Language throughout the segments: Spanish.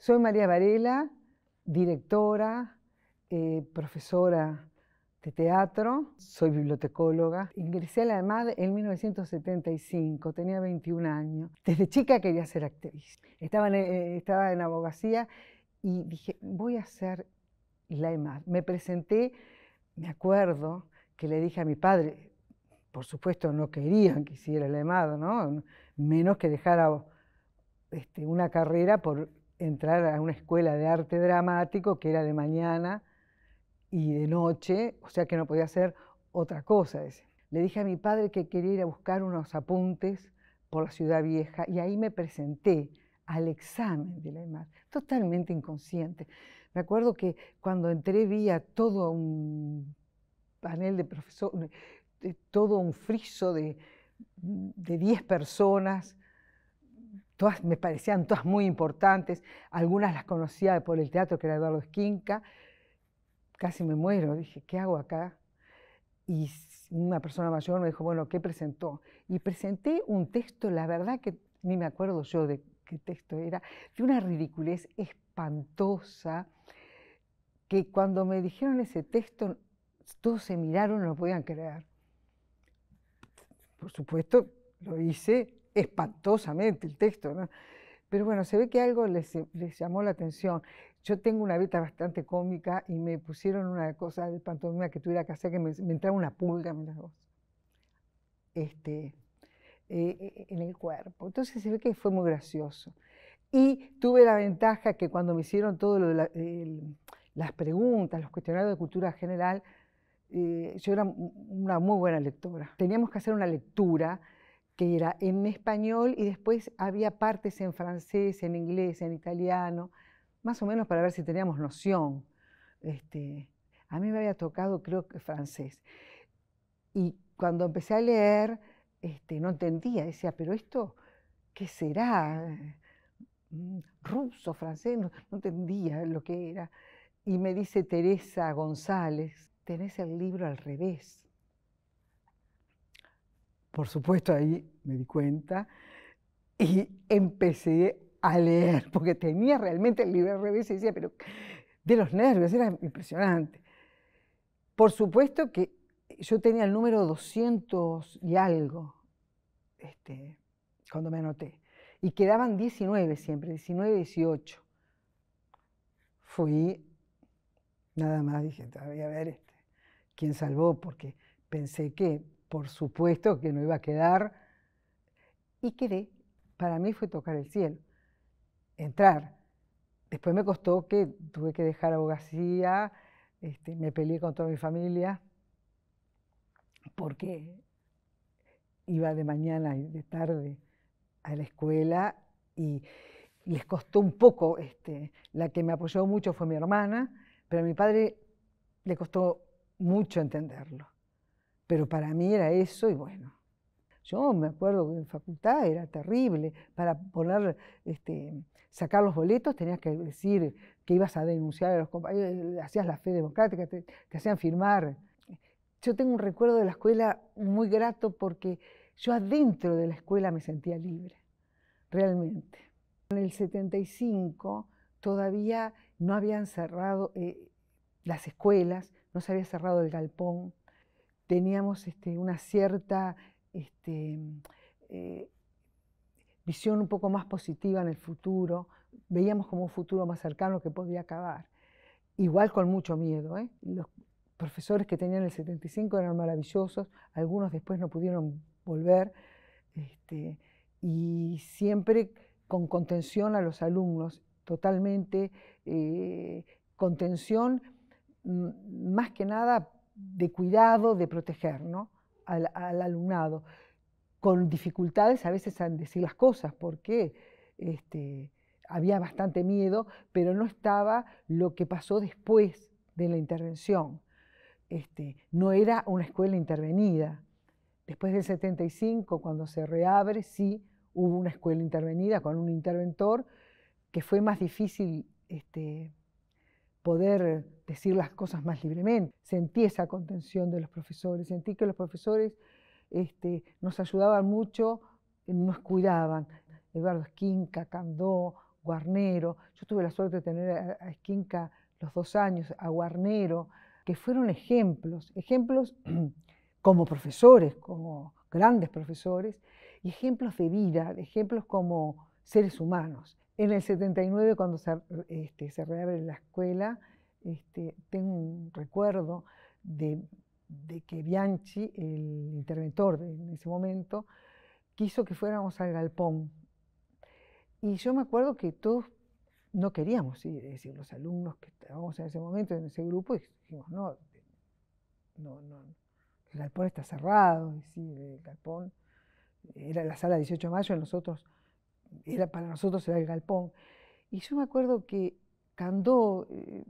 Soy María Varela, directora, eh, profesora de teatro, soy bibliotecóloga. Ingresé a la EMAD en 1975, tenía 21 años. Desde chica quería ser actriz. Estaba en, eh, estaba en abogacía y dije, voy a hacer la EMAD. Me presenté, me acuerdo que le dije a mi padre, por supuesto no querían que hiciera la EMAD, ¿no? menos que dejara este, una carrera por entrar a una escuela de arte dramático que era de mañana y de noche, o sea que no podía hacer otra cosa. Le dije a mi padre que quería ir a buscar unos apuntes por la ciudad vieja y ahí me presenté al examen de la EMAD, totalmente inconsciente. Me acuerdo que cuando entré vi a todo un panel de profesores, todo un friso de, de 10 personas todas me parecían todas muy importantes, algunas las conocía por el teatro que era Eduardo Esquinca, casi me muero, dije, ¿qué hago acá? Y una persona mayor me dijo, bueno, ¿qué presentó? Y presenté un texto, la verdad que ni me acuerdo yo de qué texto era, de una ridiculez espantosa, que cuando me dijeron ese texto, todos se miraron, no lo podían creer. Por supuesto, lo hice espantosamente el texto, Pero bueno, se ve que algo les, llamó la atención. Yo tengo una vida bastante cómica y me pusieron una cosa de pantomima que tuviera que hacer que me, entrara entraba una pulga, este, eh, eh, en el cuerpo. Entonces se ve que fue muy gracioso. Y tuve la ventaja que cuando me hicieron todas las preguntas, los cuestionarios de cultura general, eh, yo era una muy buena lectora. Teníamos que hacer una lectura que era en español y después había partes en francés, en inglés, en italiano, más o menos para ver si teníamos noción. Este, a mí me había tocado, creo que francés. Y cuando empecé a leer, este, no entendía, decía, pero esto, ¿qué será? Mm, ruso, francés, no, no entendía lo que era. Y me dice Teresa González, tenés el libro al revés por supuesto ahí me di cuenta y empecé a leer, porque tenía realmente el libro revés y decía, pero de los nervios, era impresionante. Por supuesto que yo tenía el número 200 y algo este, cuando me anoté, y quedaban 19 siempre, 19, 18. Fui, nada más dije, todavía a ver este, quién salvó, porque pensé que por supuesto que no iba a quedar. Y quedé. Para mí fue tocar el cielo, entrar. Después me costó que tuve que dejar abogacía, este, me peleé con toda mi familia, porque iba de mañana y de tarde a la escuela y les costó un poco. Este, la que me apoyó mucho fue mi hermana, pero a mi padre le costó mucho entenderlo. Pero para mí era eso y bueno, yo me acuerdo que en facultad era terrible. Para poner, este, sacar los boletos tenías que decir que ibas a denunciar a los compañeros, eh, hacías la fe democrática, te, hacían firmar. Yo tengo un recuerdo de la escuela muy grato porque yo adentro de la escuela me sentía libre, realmente. En el 75 todavía no habían cerrado eh, las escuelas, no se había cerrado el galpón teníamos este, una cierta este, mm, eh, visión un poco más positiva en el futuro, veíamos como un futuro más cercano que podía acabar. Igual con mucho miedo. ¿eh? Los profesores que tenían el 75 eran maravillosos, algunos después no pudieron volver, este, y siempre con contención a los alumnos, totalmente eh, contención mm, más que nada de cuidado, de proteger al, al, alumnado, con dificultades a veces en decir las cosas, porque este, había bastante miedo, pero no estaba lo que pasó después de la intervención. Este, no era una escuela intervenida. Después del 75, cuando se reabre, sí hubo una escuela intervenida con un interventor que fue más difícil este, poder decir las cosas más libremente. Sentí esa contención de los profesores, sentí que los profesores este, nos ayudaban mucho, nos cuidaban. Eduardo Esquinca, Candó, Guarnero. Yo tuve la suerte de tener a Esquinca los dos años, a Guarnero, que fueron ejemplos, ejemplos como profesores, como grandes profesores, y ejemplos de vida, ejemplos como seres humanos. En el 79, cuando se, este, se reabre la escuela, este, tengo un recuerdo de, que Bianchi, el interventor en ese momento, quiso que fuéramos al galpón. Y yo me acuerdo que todos no queríamos ir, decir, los alumnos que estábamos en ese momento en ese grupo, dijimos, no, no, el galpón está cerrado, el galpón era la sala 18 de mayo, en nosotros era para nosotros era el galpón. Y yo me acuerdo que Candó, eh,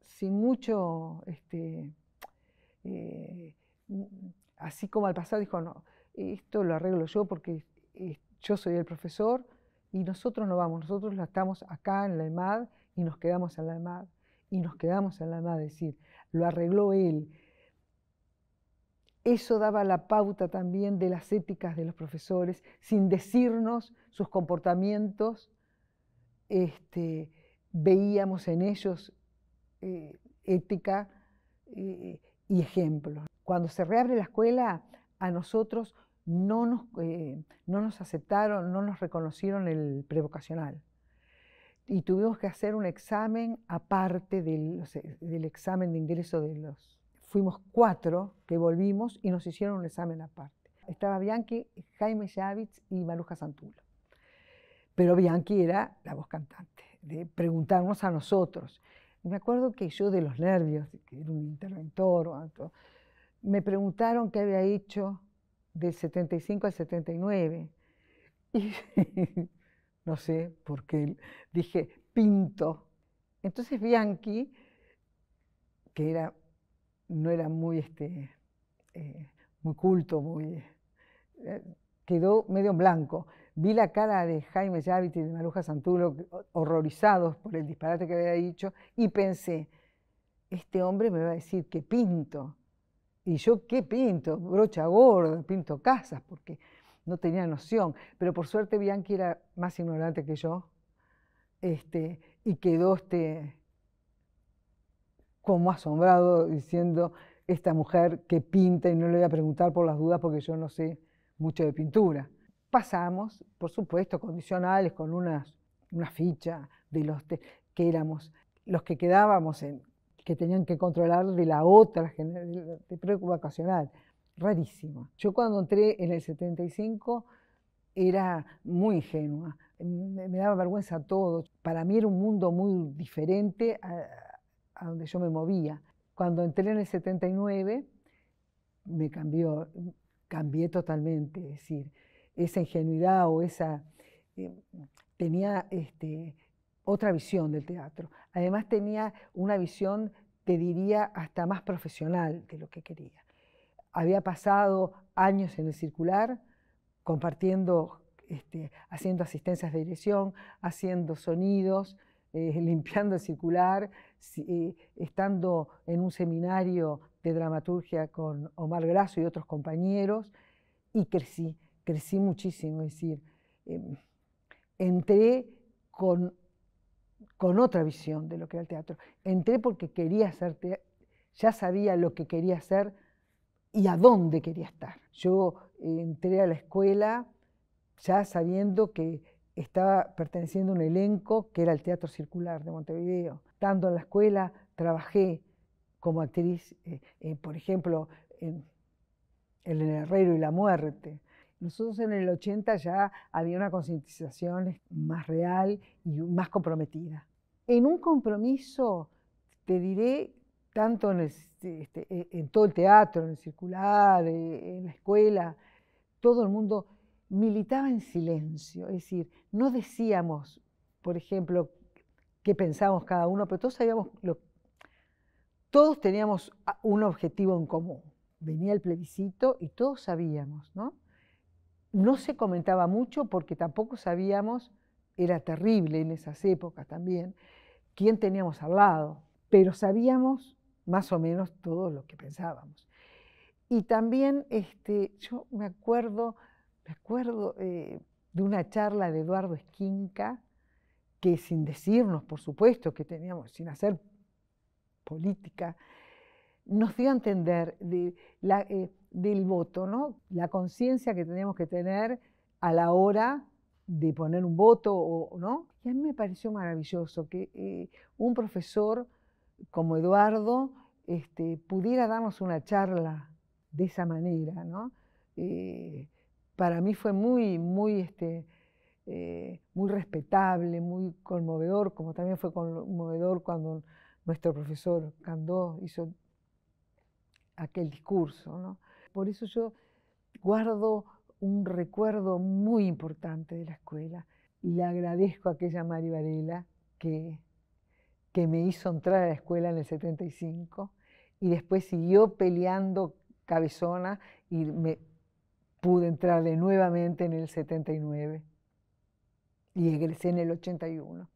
sin mucho, este, eh, así como al pasar, dijo, no, esto lo arreglo yo porque yo soy el profesor y nosotros no vamos, nosotros estamos acá en la EMAD y nos quedamos en la EMAD. Y nos quedamos en la EMAD, es decir, lo arregló él eso daba la pauta también de las éticas de los profesores, sin decirnos sus comportamientos, este, veíamos en ellos eh, ética eh, y ejemplo. Cuando se reabre la escuela, a nosotros eh, no nos, aceptaron, no nos reconocieron el prevocacional. Y tuvimos que hacer un examen aparte del, del examen de ingreso de los fuimos cuatro que volvimos y nos hicieron un examen aparte. Estaba Bianchi, Jaime Chávez y Maruja Santulo. Pero Bianchi era la voz cantante, de preguntarnos a nosotros. Me acuerdo que yo de los nervios, que era un interventor o algo, me preguntaron qué había hecho del 75 al 79. Y no sé por qué dije, pinto. Entonces Bianchi, que era no era muy, este, eh, muy culto, muy, eh, quedó medio en blanco. Vi la cara de Jaime Llávit y de Maruja Santulo horrorizados por el disparate que había dicho y pensé, este hombre me va a decir que pinto. Y yo, ¿qué pinto? Brocha gorda, pinto casas, porque no tenía noción. Pero por suerte Bianchi era más ignorante que yo este, y quedó este, como asombrado diciendo, esta mujer que pinta y no le voy a preguntar por las dudas porque yo no sé mucho de pintura. Pasamos, por supuesto, condicionales con unas, una ficha de los que éramos los que quedábamos en, que tenían que controlar de la otra de, de vacacional. Rarísimo. Yo cuando entré en el 75 era muy ingenua, me, daba vergüenza todo. Para mí era un mundo muy diferente a donde yo me movía. Cuando entré en el 79, me cambió, cambié totalmente, es decir, esa ingenuidad o esa... Eh, tenía este, otra visión del teatro. Además tenía una visión, te diría, hasta más profesional de lo que quería. Había pasado años en el circular compartiendo, este, haciendo asistencias de dirección, haciendo sonidos, eh, limpiando el circular, eh, estando en un seminario de dramaturgia con Omar Grasso y otros compañeros, y crecí, crecí muchísimo, es decir, em, entré con, otra visión de lo que era el teatro. Entré porque quería hacer, ya sabía lo que quería hacer y a dónde quería estar. Yo eh, entré a la escuela ya sabiendo que estaba perteneciendo a un elenco que era el Teatro Circular de Montevideo. Estando en la escuela, trabajé como actriz, eh, eh, por ejemplo, en El Herrero y la Muerte. Nosotros en el 80 ya había una concientización más real y más comprometida. En un compromiso, te diré, tanto en este, este, eh, todo el teatro, en el circular, en la escuela, todo el mundo militaba en silencio, es decir, no decíamos, por ejemplo, qué pensábamos cada uno, pero todos sabíamos, todos teníamos un objetivo en común. Venía el plebiscito y todos sabíamos, ¿no? No se comentaba mucho porque tampoco sabíamos, era terrible en esas épocas también, quién teníamos al lado, pero sabíamos más o menos todo lo que pensábamos. Y también este, yo me acuerdo me acuerdo eh, de una charla de Eduardo Esquinca, que sin decirnos, por supuesto, que teníamos, sin hacer política, nos dio a entender eh, del voto, ¿no? La conciencia que teníamos que tener a la hora de poner un voto, o, ¿no? Y a mí me pareció maravilloso que eh, un profesor como Eduardo este, pudiera darnos una charla de esa manera, ¿no? para mí fue muy, muy, este, eh, muy respetable, muy conmovedor, como también fue conmovedor cuando nuestro profesor Candó hizo aquel discurso. Por eso yo guardo un recuerdo muy importante de la escuela y le agradezco a aquella Mari Varela que, que me hizo entrar a la escuela en el 75 y después siguió peleando cabezona y me pude entrar nuevamente en el 79 y egresé en el 81.